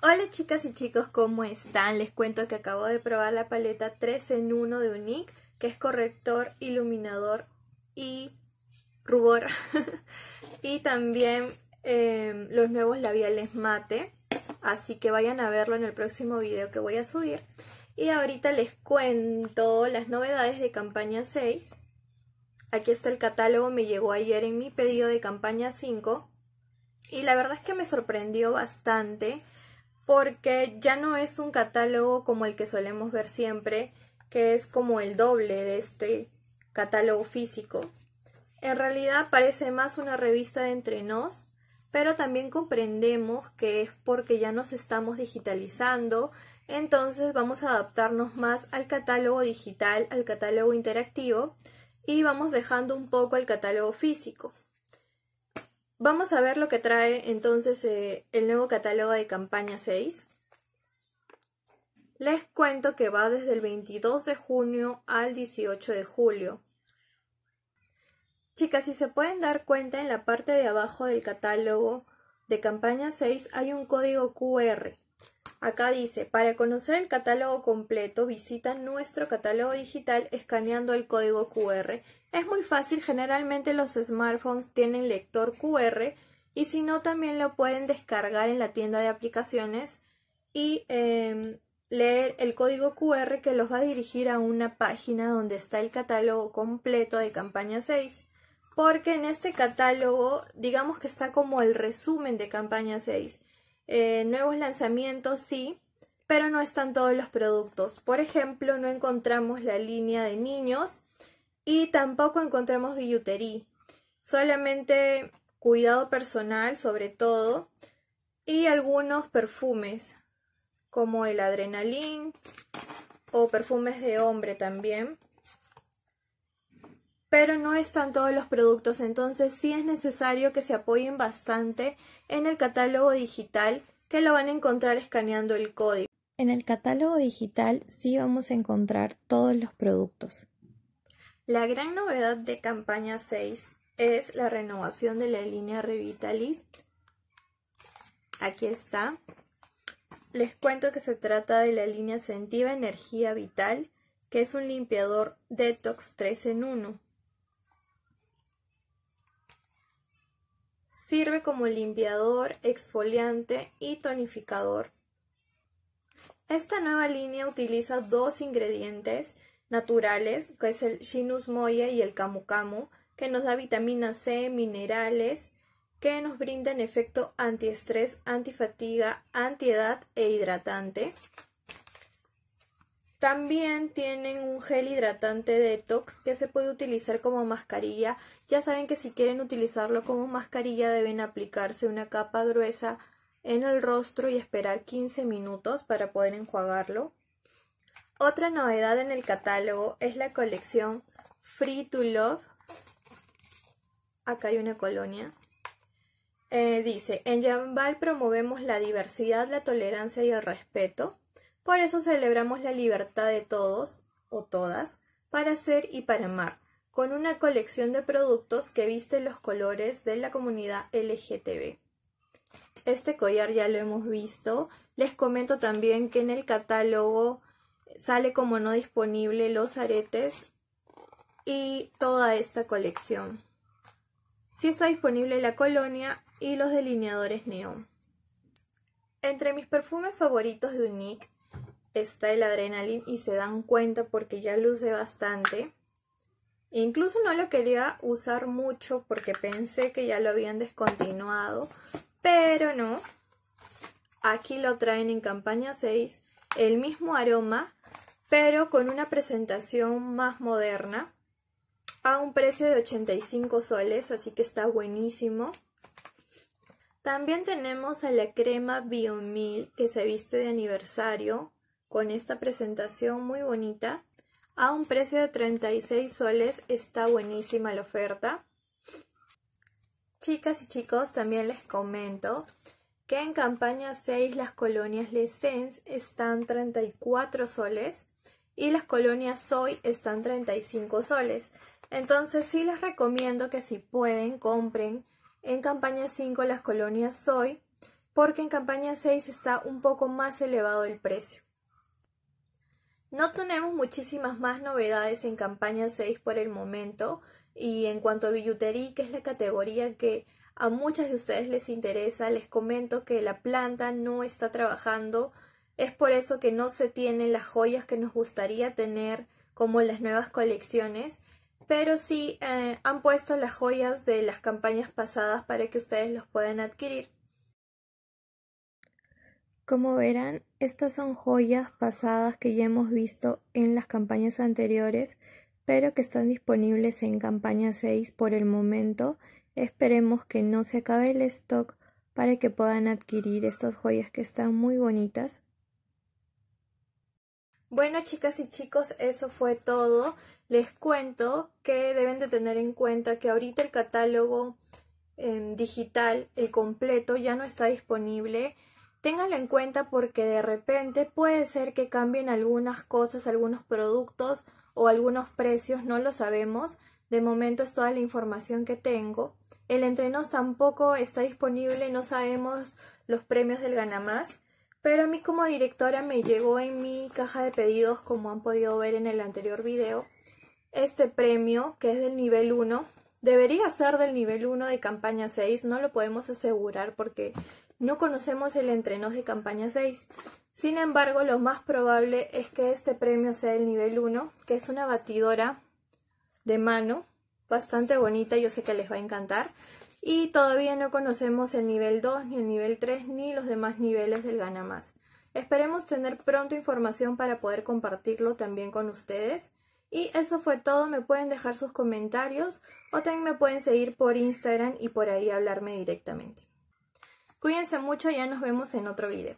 Hola chicas y chicos, ¿cómo están? Les cuento que acabo de probar la paleta 3 en 1 de Unique, que es corrector, iluminador y rubor. y también em, los nuevos labiales mate, así que vayan a verlo en el próximo video que voy a subir. Y ahorita les cuento las novedades de campaña 6. Aquí está el catálogo, me llegó ayer en mi pedido de campaña 5. Y la verdad es que me sorprendió bastante porque ya no es un catálogo como el que solemos ver siempre, que es como el doble de este catálogo físico. En realidad parece más una revista de entre nos, pero también comprendemos que es porque ya nos estamos digitalizando, entonces vamos a adaptarnos más al catálogo digital, al catálogo interactivo y vamos dejando un poco el catálogo físico. Vamos a ver lo que trae entonces eh, el nuevo catálogo de campaña 6. Les cuento que va desde el 22 de junio al 18 de julio. Chicas, si se pueden dar cuenta, en la parte de abajo del catálogo de campaña 6 hay un código QR. Acá dice, para conocer el catálogo completo, visita nuestro catálogo digital escaneando el código QR. Es muy fácil, generalmente los smartphones tienen lector QR y si no, también lo pueden descargar en la tienda de aplicaciones y em, leer el código QR que los va a dirigir a una página donde está el catálogo completo de campaña 6 porque en este catálogo digamos que está como el resumen de campaña 6 eh, nuevos lanzamientos, sí, pero no están todos los productos. Por ejemplo, no encontramos la línea de niños y tampoco encontramos billutería. Solamente cuidado personal, sobre todo, y algunos perfumes, como el adrenalín o perfumes de hombre también pero no están todos los productos, entonces sí es necesario que se apoyen bastante en el catálogo digital que lo van a encontrar escaneando el código. En el catálogo digital sí vamos a encontrar todos los productos. La gran novedad de campaña 6 es la renovación de la línea Revitalist. Aquí está. Les cuento que se trata de la línea Sentiva Energía Vital, que es un limpiador detox 3 en 1. Sirve como limpiador, exfoliante y tonificador. Esta nueva línea utiliza dos ingredientes naturales, que es el Shinus Moya y el Camu Camu, que nos da vitamina C, minerales, que nos brindan efecto antiestrés, antifatiga, antiedad e hidratante. También tienen un gel hidratante detox que se puede utilizar como mascarilla. Ya saben que si quieren utilizarlo como mascarilla deben aplicarse una capa gruesa en el rostro y esperar 15 minutos para poder enjuagarlo. Otra novedad en el catálogo es la colección Free to Love. Acá hay una colonia. Eh, dice, en Jambal promovemos la diversidad, la tolerancia y el respeto. Por eso celebramos la libertad de todos o todas para ser y para amar, con una colección de productos que visten los colores de la comunidad LGTB. Este collar ya lo hemos visto. Les comento también que en el catálogo sale como no disponible los aretes y toda esta colección. Sí está disponible la colonia y los delineadores neón. Entre mis perfumes favoritos de Unique está el adrenalin y se dan cuenta porque ya luce bastante. E incluso no lo quería usar mucho porque pensé que ya lo habían descontinuado, pero no. Aquí lo traen en campaña 6, el mismo aroma, pero con una presentación más moderna, a un precio de 85 soles, así que está buenísimo. También tenemos a la crema Biomil que se viste de aniversario con esta presentación muy bonita. A un precio de 36 soles está buenísima la oferta. Chicas y chicos, también les comento que en campaña 6 las colonias Lesens están 34 soles y las colonias Soy están 35 soles. Entonces sí les recomiendo que si pueden compren en campaña 5 las colonias Soy porque en campaña 6 está un poco más elevado el precio. No tenemos muchísimas más novedades en campaña 6 por el momento y en cuanto a billutería, que es la categoría que a muchas de ustedes les interesa, les comento que la planta no está trabajando, es por eso que no se tienen las joyas que nos gustaría tener como las nuevas colecciones, pero sí eh, han puesto las joyas de las campañas pasadas para que ustedes los puedan adquirir. Como verán, estas son joyas pasadas que ya hemos visto en las campañas anteriores, pero que están disponibles en campaña 6 por el momento. Esperemos que no se acabe el stock para que puedan adquirir estas joyas que están muy bonitas. Bueno chicas y chicos, eso fue todo. Les cuento que deben de tener en cuenta que ahorita el catálogo em, digital, el completo, ya no está disponible. Ténganlo en cuenta porque de repente puede ser que cambien algunas cosas, algunos productos o algunos precios, no lo sabemos. De momento es toda la información que tengo. El entreno tampoco está disponible, no sabemos los premios del Ganamás, pero a mí como directora me llegó en mi caja de pedidos, como han podido ver en el anterior video, este premio que es del nivel 1. Debería ser del nivel 1 de campaña 6, no lo podemos asegurar porque no conocemos el entreno de campaña 6. Sin embargo, lo más probable es que este premio sea el nivel 1, que es una batidora de mano bastante bonita, yo sé que les va a encantar. Y todavía no conocemos el nivel 2, ni el nivel 3, ni los demás niveles del Gana Más. Esperemos tener pronto información para poder compartirlo también con ustedes. Y eso fue todo, me pueden dejar sus comentarios o también me pueden seguir por Instagram y por ahí hablarme directamente. Cuídense mucho, y ya nos vemos en otro video.